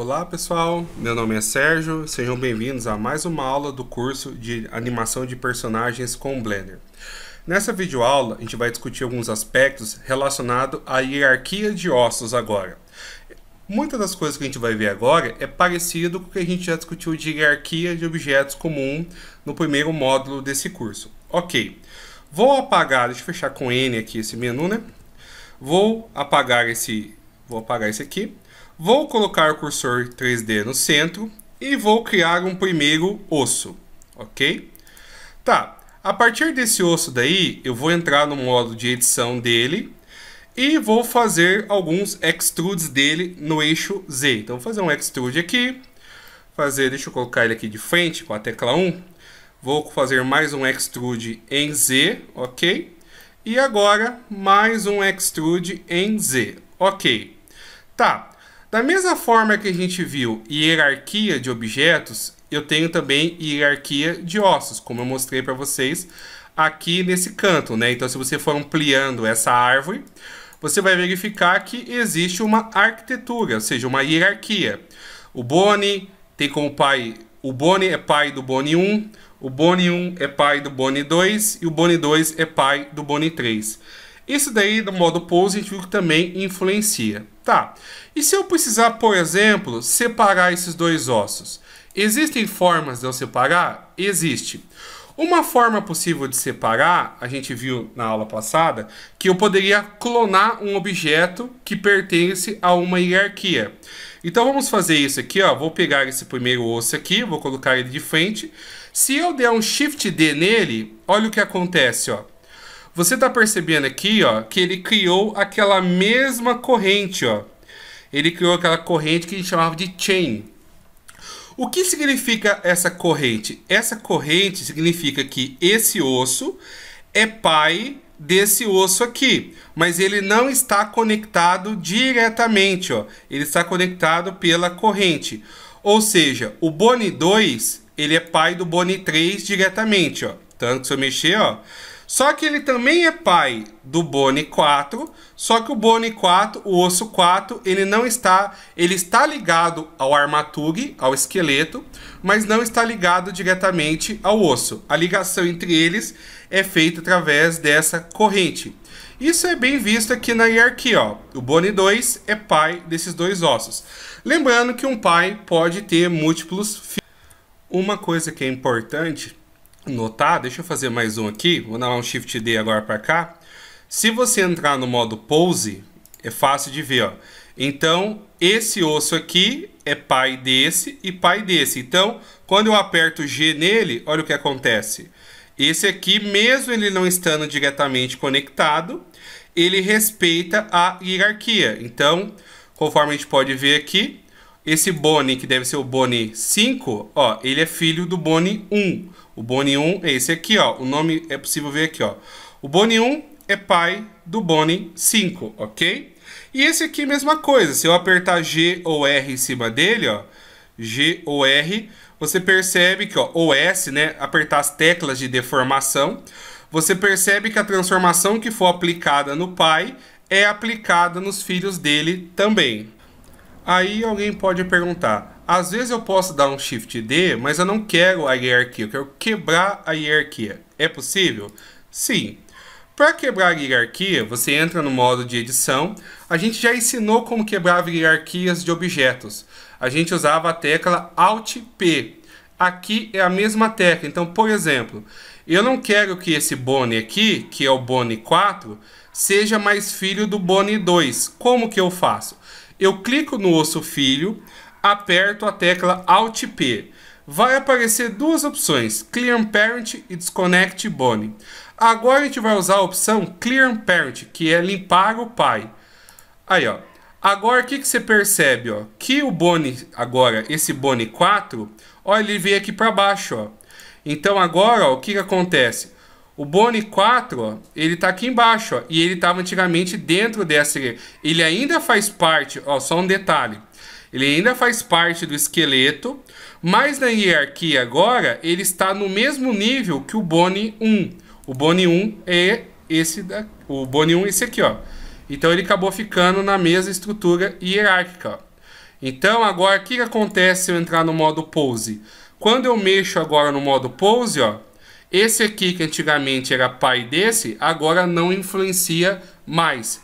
Olá pessoal, meu nome é Sérgio, sejam bem-vindos a mais uma aula do curso de animação de personagens com Blender. Nessa videoaula a gente vai discutir alguns aspectos relacionados à hierarquia de ossos agora. Muitas das coisas que a gente vai ver agora é parecido com o que a gente já discutiu de hierarquia de objetos comum no primeiro módulo desse curso. Ok, vou apagar, deixa eu fechar com N aqui esse menu, né? Vou apagar esse, vou apagar esse aqui Vou colocar o cursor 3D no centro e vou criar um primeiro osso, ok? Tá, a partir desse osso daí, eu vou entrar no modo de edição dele e vou fazer alguns extrudes dele no eixo Z. Então, vou fazer um extrude aqui, fazer, deixa eu colocar ele aqui de frente com a tecla 1. Vou fazer mais um extrude em Z, ok? E agora, mais um extrude em Z, ok? Tá, da mesma forma que a gente viu hierarquia de objetos, eu tenho também hierarquia de ossos, como eu mostrei para vocês aqui nesse canto, né? Então, se você for ampliando essa árvore, você vai verificar que existe uma arquitetura, ou seja, uma hierarquia. O Boni tem como pai, o Boni é pai do Boni 1, o Boni 1 é pai do Boni 2 e o Boni 2 é pai do Boni 3. Isso daí, do modo a gente viu que também influencia. Tá. E se eu precisar, por exemplo, separar esses dois ossos? Existem formas de eu separar? Existe. Uma forma possível de separar, a gente viu na aula passada, que eu poderia clonar um objeto que pertence a uma hierarquia. Então vamos fazer isso aqui, ó. Vou pegar esse primeiro osso aqui, vou colocar ele de frente. Se eu der um Shift D nele, olha o que acontece, ó. Você está percebendo aqui, ó, que ele criou aquela mesma corrente, ó. Ele criou aquela corrente que a gente chamava de chain. O que significa essa corrente? Essa corrente significa que esse osso é pai desse osso aqui, mas ele não está conectado diretamente, ó. Ele está conectado pela corrente. Ou seja, o Boni 2, ele é pai do Boni 3 diretamente, ó. Tanto que se eu mexer, ó, só que ele também é pai do Bone 4, só que o Bone 4, o osso 4, ele não está, ele está ligado ao armature, ao esqueleto, mas não está ligado diretamente ao osso. A ligação entre eles é feita através dessa corrente. Isso é bem visto aqui na hierarquia, ó. O Bone 2 é pai desses dois ossos. Lembrando que um pai pode ter múltiplos filhos. Uma coisa que é importante notar, deixa eu fazer mais um aqui, vou dar um Shift D agora para cá. Se você entrar no modo Pose, é fácil de ver, ó. Então, esse osso aqui é pai desse e pai desse. Então, quando eu aperto G nele, olha o que acontece. Esse aqui, mesmo ele não estando diretamente conectado, ele respeita a hierarquia. Então, conforme a gente pode ver aqui, esse Boni, que deve ser o Boni 5, ó, ele é filho do Boni 1. O bone 1 é esse aqui, ó. O nome é possível ver aqui, ó. O bone 1 é pai do bone 5, ok? E esse aqui, é mesma coisa. Se eu apertar G ou R em cima dele, ó. G ou R, você percebe que, ó, ou S, né? Apertar as teclas de deformação. Você percebe que a transformação que for aplicada no pai é aplicada nos filhos dele também. Aí alguém pode perguntar: às vezes eu posso dar um Shift D, mas eu não quero a hierarquia, eu quero quebrar a hierarquia. É possível? Sim. Para quebrar a hierarquia, você entra no modo de edição. A gente já ensinou como quebrar hierarquias de objetos. A gente usava a tecla Alt P. Aqui é a mesma tecla. Então, por exemplo, eu não quero que esse Bone aqui, que é o Bone 4, seja mais filho do Bone 2. Como que eu faço? Eu clico no osso filho, aperto a tecla Alt P. Vai aparecer duas opções, Clear Parent e Disconnect Bone. Agora a gente vai usar a opção Clear Parent, que é limpar o pai. Aí, ó. Agora o que, que você percebe, ó? Que o Bone, agora, esse Bone 4, ó, ele veio aqui para baixo, ó. Então agora, ó, o que, que acontece? O Boni 4, ele tá aqui embaixo, ó, e ele estava antigamente dentro dessa Ele ainda faz parte, ó, só um detalhe. Ele ainda faz parte do esqueleto, mas na hierarquia agora ele está no mesmo nível que o Boni 1. O Boni 1 é esse da, o Boni 1 é esse aqui, ó. Então ele acabou ficando na mesma estrutura hierárquica. Ó. Então agora o que acontece se eu entrar no modo pose? Quando eu mexo agora no modo pose, ó, esse aqui, que antigamente era pai desse, agora não influencia mais.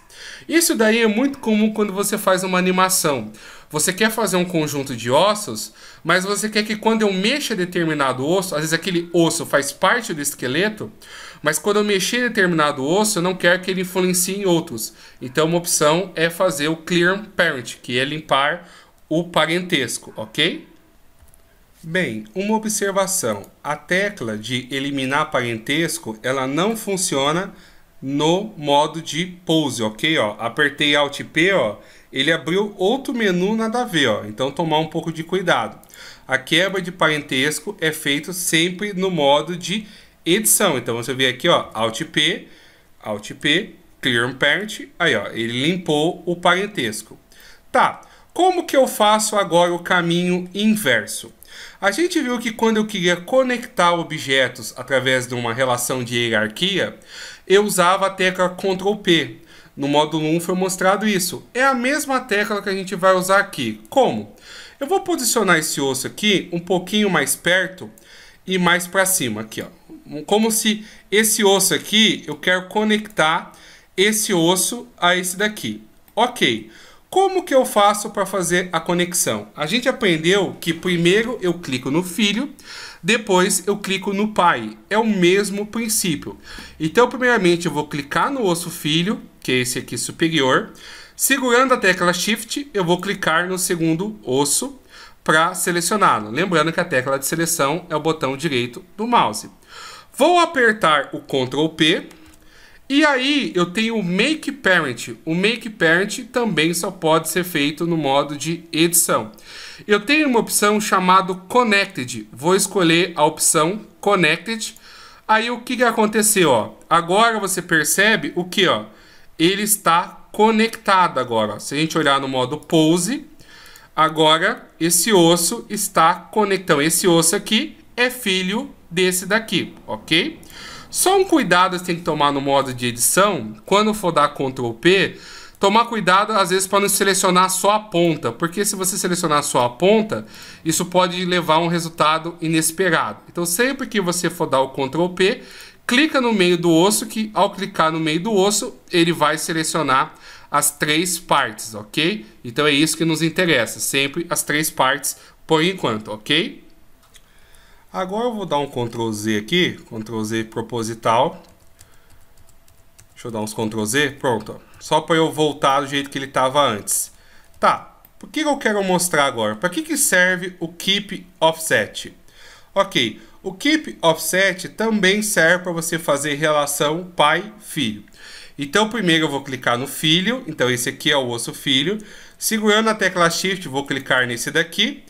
Isso daí é muito comum quando você faz uma animação. Você quer fazer um conjunto de ossos, mas você quer que quando eu mexa determinado osso, às vezes aquele osso faz parte do esqueleto, mas quando eu mexer determinado osso, eu não quero que ele influencie em outros. Então uma opção é fazer o clear parent, que é limpar o parentesco, ok? Bem, uma observação. A tecla de eliminar parentesco, ela não funciona no modo de pose, ok? Ó, apertei Alt P, ó, ele abriu outro menu nada a ver, ó. Então tomar um pouco de cuidado. A quebra de parentesco é feito sempre no modo de edição. Então você vê aqui, ó, Alt P, Alt P, Clear Parent, aí ó, ele limpou o parentesco. Tá. Como que eu faço agora o caminho inverso? A gente viu que quando eu queria conectar objetos através de uma relação de hierarquia, eu usava a tecla Ctrl P. No módulo 1 foi mostrado isso. É a mesma tecla que a gente vai usar aqui. Como? Eu vou posicionar esse osso aqui um pouquinho mais perto e mais para cima aqui, ó. Como se esse osso aqui, eu quero conectar esse osso a esse daqui. OK. Como que eu faço para fazer a conexão? A gente aprendeu que primeiro eu clico no filho, depois eu clico no pai. É o mesmo princípio. Então, primeiramente, eu vou clicar no osso filho, que é esse aqui superior. Segurando a tecla Shift, eu vou clicar no segundo osso para selecioná-lo. Lembrando que a tecla de seleção é o botão direito do mouse. Vou apertar o Ctrl P e aí eu tenho o Make Parent. O Make Parent também só pode ser feito no modo de edição. Eu tenho uma opção chamada Connected. Vou escolher a opção Connected. Aí o que, que aconteceu? Ó? Agora você percebe o que? Ó? Ele está conectado agora. Ó. Se a gente olhar no modo Pose, agora esse osso está conectado. Então, esse osso aqui é filho desse daqui, ok? Ok. Só um cuidado você tem que tomar no modo de edição, quando for dar Ctrl P, tomar cuidado às vezes para não selecionar só a ponta, porque se você selecionar só a ponta, isso pode levar a um resultado inesperado. Então sempre que você for dar o Ctrl P, clica no meio do osso, que ao clicar no meio do osso, ele vai selecionar as três partes, ok? Então é isso que nos interessa, sempre as três partes por enquanto, ok? Agora eu vou dar um Ctrl Z aqui, Ctrl Z proposital. Deixa eu dar uns Ctrl Z, pronto. Só para eu voltar do jeito que ele estava antes. Tá, o que eu quero mostrar agora? Para que, que serve o Keep Offset? Ok, o Keep Offset também serve para você fazer relação pai-filho. Então primeiro eu vou clicar no filho, então esse aqui é o osso filho. Segurando a tecla Shift, vou clicar nesse daqui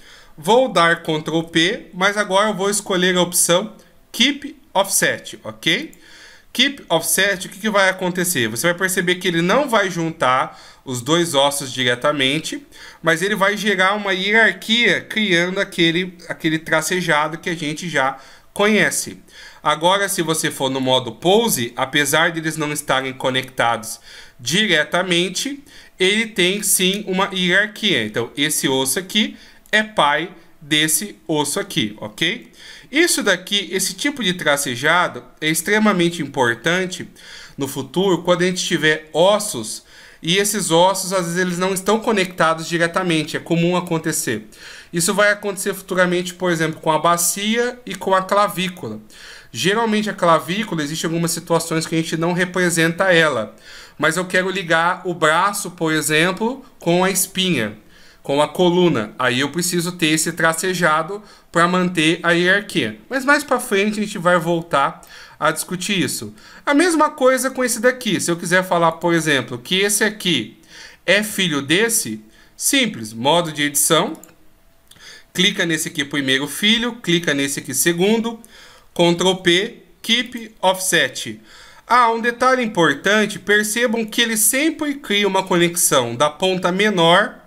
Vou dar Ctrl P, mas agora eu vou escolher a opção Keep Offset, ok? Keep Offset, o que, que vai acontecer? Você vai perceber que ele não vai juntar os dois ossos diretamente, mas ele vai gerar uma hierarquia criando aquele, aquele tracejado que a gente já conhece. Agora, se você for no modo pose, apesar de eles não estarem conectados diretamente, ele tem sim uma hierarquia. Então, esse osso aqui é pai desse osso aqui, ok? Isso daqui, esse tipo de tracejado é extremamente importante no futuro quando a gente tiver ossos e esses ossos às vezes eles não estão conectados diretamente, é comum acontecer. Isso vai acontecer futuramente, por exemplo, com a bacia e com a clavícula. Geralmente a clavícula existe algumas situações que a gente não representa ela, mas eu quero ligar o braço, por exemplo, com a espinha com a coluna. Aí eu preciso ter esse tracejado para manter a hierarquia. Mas mais para frente a gente vai voltar a discutir isso. A mesma coisa com esse daqui. Se eu quiser falar, por exemplo, que esse aqui é filho desse, simples, modo de edição. Clica nesse aqui primeiro filho, clica nesse aqui segundo, Ctrl P, Keep Offset. Ah, um detalhe importante, percebam que ele sempre cria uma conexão da ponta menor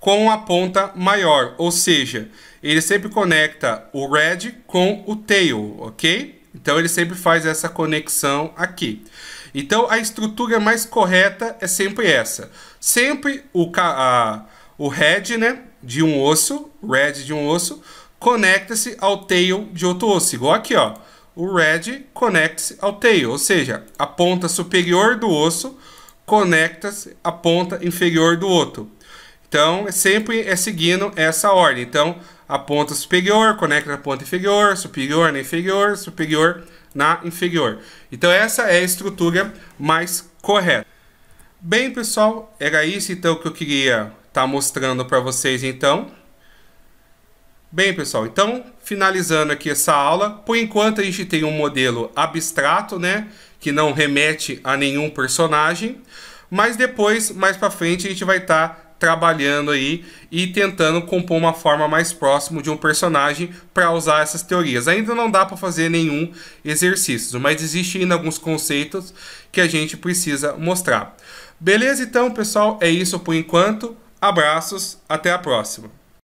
com a ponta maior, ou seja, ele sempre conecta o red com o tail, ok? Então ele sempre faz essa conexão aqui. Então a estrutura mais correta é sempre essa. Sempre o, a, o head né, de um osso, red de um osso, conecta-se ao tail de outro osso. Igual aqui, ó. O red conecta-se ao tail, ou seja, a ponta superior do osso conecta-se à ponta inferior do outro. Então, é sempre é seguindo essa ordem. Então, a ponta superior conecta a ponta inferior, superior na inferior, superior na inferior. Então, essa é a estrutura mais correta. Bem, pessoal, era isso então que eu queria estar tá mostrando para vocês então. Bem, pessoal, então, finalizando aqui essa aula, por enquanto a gente tem um modelo abstrato, né, que não remete a nenhum personagem, mas depois, mais para frente, a gente vai estar tá trabalhando aí e tentando compor uma forma mais próxima de um personagem para usar essas teorias. Ainda não dá para fazer nenhum exercício, mas existem ainda alguns conceitos que a gente precisa mostrar. Beleza, então, pessoal? É isso por enquanto. Abraços, até a próxima.